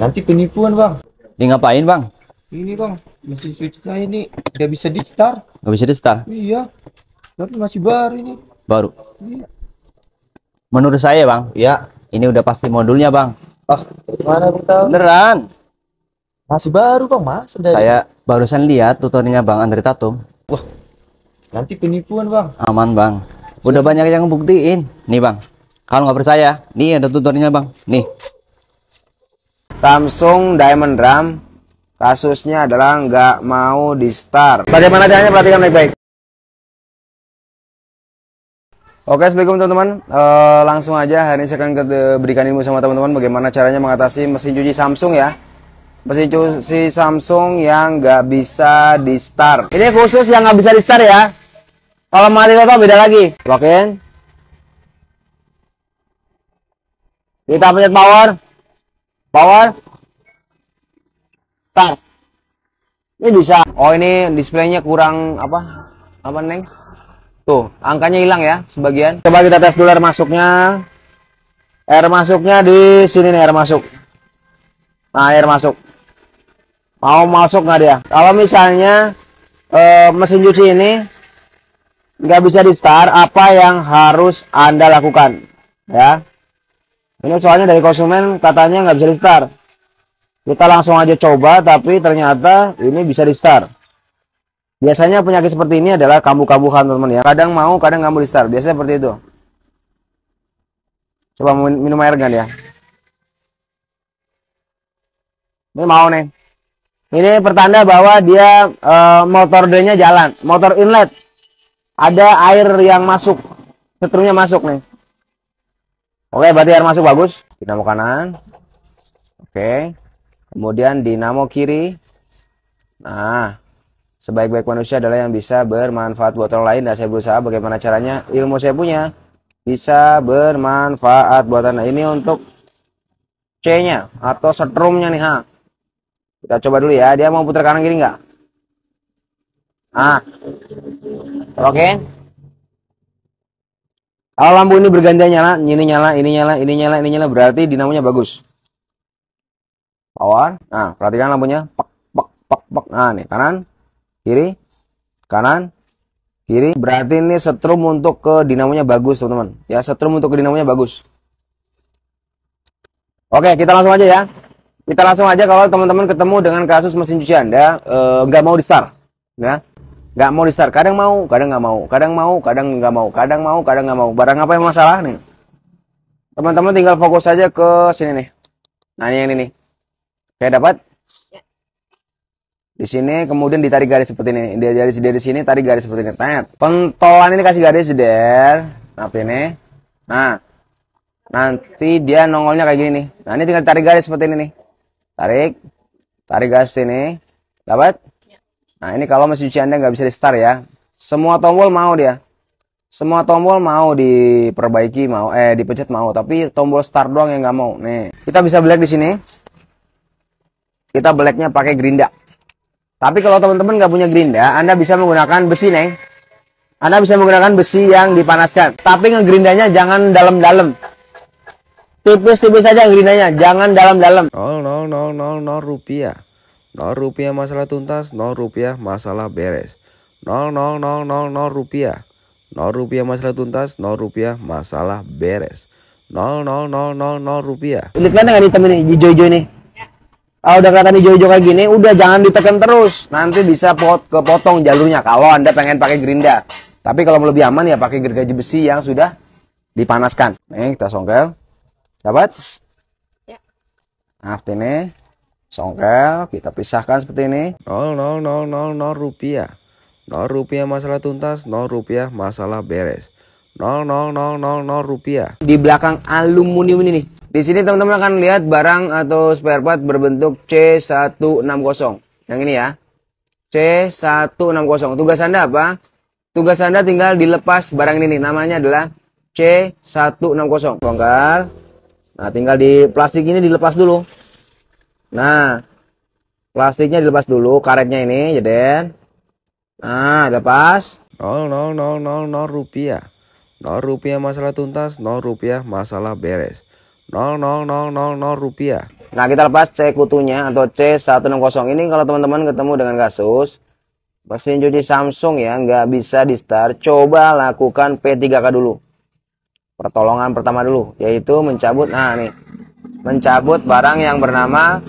Nanti penipuan bang. Ini ngapain bang? Ini bang, mesin switch saya ini nggak bisa di start. Nggak bisa di start? Iya, tapi masih baru ini. Baru? Iya. Menurut saya bang? ya, Ini udah pasti modulnya bang. Ah, mana kita? Beneran. Masih baru bang, mas. Dari... Saya barusan lihat tutorialnya bang Andre Tatum. Wah, nanti penipuan bang. Aman bang. Udah banyak yang buktiin. Nih bang, kalau nggak percaya, nih ada tutornya bang. Nih. Samsung Diamond Ram, kasusnya adalah nggak mau di start bagaimana caranya perhatikan baik-baik Oke, assalamualaikum teman-teman. E, langsung aja hari ini saya akan berikan ilmu sama teman-teman bagaimana caranya mengatasi mesin cuci Samsung ya. Mesin cuci Samsung yang nggak bisa di start. Ini khusus yang nggak bisa di start ya. Kalau mati total beda lagi. login Kita pencet power power start ini bisa oh ini displaynya kurang apa apa neng tuh angkanya hilang ya sebagian coba kita tes dulu air masuknya air masuknya di sini nih air masuk nah air masuk mau masuk nggak dia kalau misalnya e, mesin cuci ini nggak bisa di start apa yang harus anda lakukan ya ini soalnya dari konsumen katanya nggak bisa di start. Kita langsung aja coba, tapi ternyata ini bisa di start. Biasanya penyakit seperti ini adalah kambuh-kambuhan teman-teman ya. Kadang mau, kadang nggak mau di start. Biasanya seperti itu. Coba minum air kan ya. Ini mau nih. Ini pertanda bahwa dia e, motor drainnya jalan, motor inlet. Ada air yang masuk, setrumnya masuk nih. Oke, berarti air masuk bagus. Dinamo kanan. Oke. Kemudian dinamo kiri. Nah, sebaik-baik manusia adalah yang bisa bermanfaat buat orang lain. Dan saya berusaha bagaimana caranya ilmu saya punya bisa bermanfaat buat anak Ini untuk C-nya atau setrumnya nih, ha. Kita coba dulu ya. Dia mau putar kanan kiri nggak? Ah. Oke. Okay. Kalau lampu ini berganda nyala, ini nyala, ini nyala, ini nyala, ini nyala, berarti dinamonya bagus. Power. Nah, perhatikan lampunya. Pek, pek, pek, pek. Nah, nih, kanan, kiri, kanan, kiri. Berarti ini setrum untuk ke dinamonya bagus, teman-teman. Ya, setrum untuk ke dinamonya bagus. Oke, kita langsung aja ya. Kita langsung aja kalau teman-teman ketemu dengan kasus mesin cuci Anda eh, nggak e, mau di start. Ya nggak mau di start kadang mau kadang nggak mau kadang mau kadang nggak mau kadang mau kadang nggak mau barang apa yang masalah nih teman-teman tinggal fokus saja ke sini nih nah ini yang ini nih kayak dapat ya. di sini kemudian ditarik garis seperti ini dia dari di sini tarik garis seperti ini Tanya. pentolan ini kasih garis der nah ini nah nanti dia nongolnya kayak gini nih nah ini tinggal tarik garis seperti ini nih tarik tarik garis sini dapat Nah ini kalau mesin cuci Anda nggak bisa di start ya. Semua tombol mau dia. Semua tombol mau diperbaiki, mau eh dipencet mau, tapi tombol start doang yang nggak mau. Nih, kita bisa black di sini. Kita blacknya pakai gerinda. Tapi kalau teman-teman nggak punya gerinda, Anda bisa menggunakan besi nih. Anda bisa menggunakan besi yang dipanaskan. Tapi ngegerindanya jangan dalam-dalam tipis-tipis saja gerindanya jangan dalam-dalam nol nol nol nol nol rupiah 0 rupiah masalah tuntas, 0 rupiah masalah beres. 0 0 0 0 0 rupiah. 0 rupiah masalah tuntas, 0 rupiah masalah beres. 0 0 0 0 0 rupiah. Ini kan dengan hitam ini hijau-hijau ini? Kalau ya. oh, udah kelihatan hijau-hijau kayak gini, udah jangan ditekan terus. Nanti bisa pot kepotong jalurnya kalau Anda pengen pakai gerinda. Tapi kalau mau lebih aman ya pakai gergaji besi yang sudah dipanaskan. Nih, kita songkel. Dapat? Ya. Nah, ini. Songkel kita pisahkan seperti ini. 0, 0, 0, 0, 0 rupiah. 0 rupiah masalah tuntas, 0 rupiah masalah beres. 0, 0, 0, 0, 0 rupiah. Di belakang aluminium ini nih. Di sini teman-teman akan lihat barang atau spare part berbentuk C160. Yang ini ya. C160. Tugas Anda apa? Tugas Anda tinggal dilepas barang ini nih. Namanya adalah C160. Bongkar. Nah, tinggal di plastik ini dilepas dulu. Nah, plastiknya dilepas dulu, karetnya ini, ya Den. Nah, lepas. 0, 0, 0, 0, 0 rupiah. 0 rupiah masalah tuntas, 0 rupiah masalah beres. 0, 0, 0, 0, 0 rupiah. Nah, kita lepas C kutunya atau C160 ini kalau teman-teman ketemu dengan kasus mesin cuci Samsung ya nggak bisa di start coba lakukan P3K dulu pertolongan pertama dulu yaitu mencabut nah nih mencabut barang yang bernama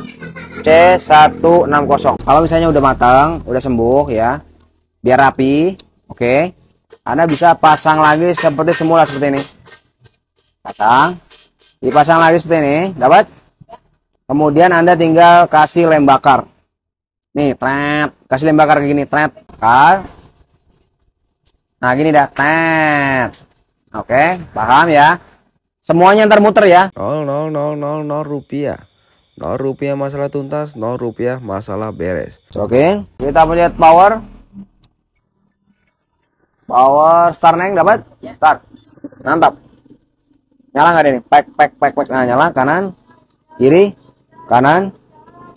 C160. Kalau misalnya udah matang, udah sembuh ya, biar rapi, oke. Okay. Anda bisa pasang lagi seperti semula seperti ini. Pasang, dipasang lagi seperti ini, dapat? Kemudian Anda tinggal kasih lem bakar. Nih, tret, kasih lem bakar kayak gini, tret, bakar. Nah, gini dah, tret. Oke, okay, paham ya? Semuanya ntar muter ya. 0, 0, 0, 0, 0 rupiah. 0 rupiah masalah tuntas, 0 rupiah masalah beres. Oke, okay. kita melihat power. Power star neng dapat? Ya. Start. Mantap. Nyala nggak ini? Pack, pack, pack, pack. Nah, nyala kanan, kiri, kanan,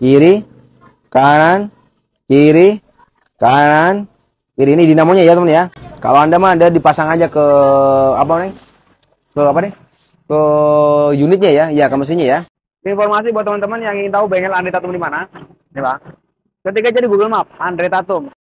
kiri, kanan, kiri, kanan, kiri. Ini dinamonya ya teman ya. Kalau anda mah anda dipasang aja ke apa neng? Ke apa nih? ke unitnya ya, ya ke mesinnya ya. Informasi buat teman-teman yang ingin tahu bengkel Andre Tatum di mana, ya pak. Ketika jadi Google Map, Andre Tatum.